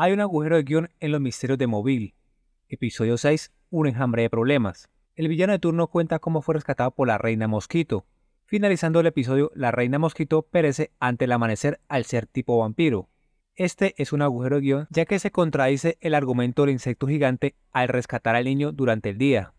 Hay un agujero de guión en Los Misterios de Mobile. Episodio 6, Un enjambre de problemas. El villano de turno cuenta cómo fue rescatado por la Reina Mosquito. Finalizando el episodio, la Reina Mosquito perece ante el amanecer al ser tipo vampiro. Este es un agujero de guión ya que se contradice el argumento del insecto gigante al rescatar al niño durante el día.